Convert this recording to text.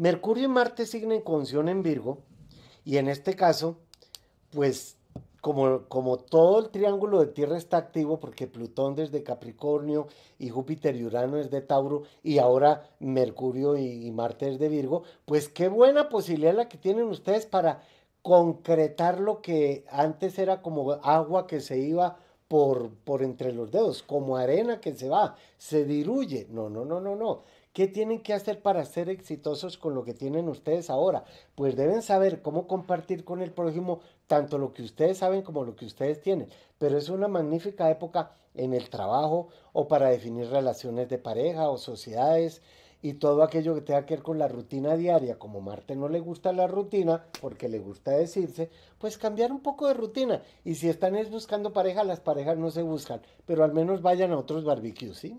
Mercurio y Marte en conjunción en Virgo y en este caso, pues como, como, todo el triángulo de Tierra está activo, porque Plutón desde Capricornio y Júpiter y Urano es de Tauro y ahora Mercurio y, y Marte es de Virgo, pues qué buena posibilidad la que tienen ustedes para concretar lo que antes era como agua que se iba por, entre los dedos, como arena que se va, se diluye. No, no, no, no, no. ¿Qué tienen que hacer para ser exitosos con lo que tienen ustedes ahora? Pues deben saber cómo compartir con el prójimo tanto lo que ustedes saben como lo que ustedes tienen. Pero es una magnífica época en el trabajo o para definir relaciones de pareja o sociedades y todo aquello que tenga que ver con la rutina diaria, como Marte no le gusta la rutina, porque le gusta decirse, pues cambiar un poco de rutina. Y si están buscando pareja, las parejas no se buscan, pero al menos vayan a otros barbecues, ¿sí?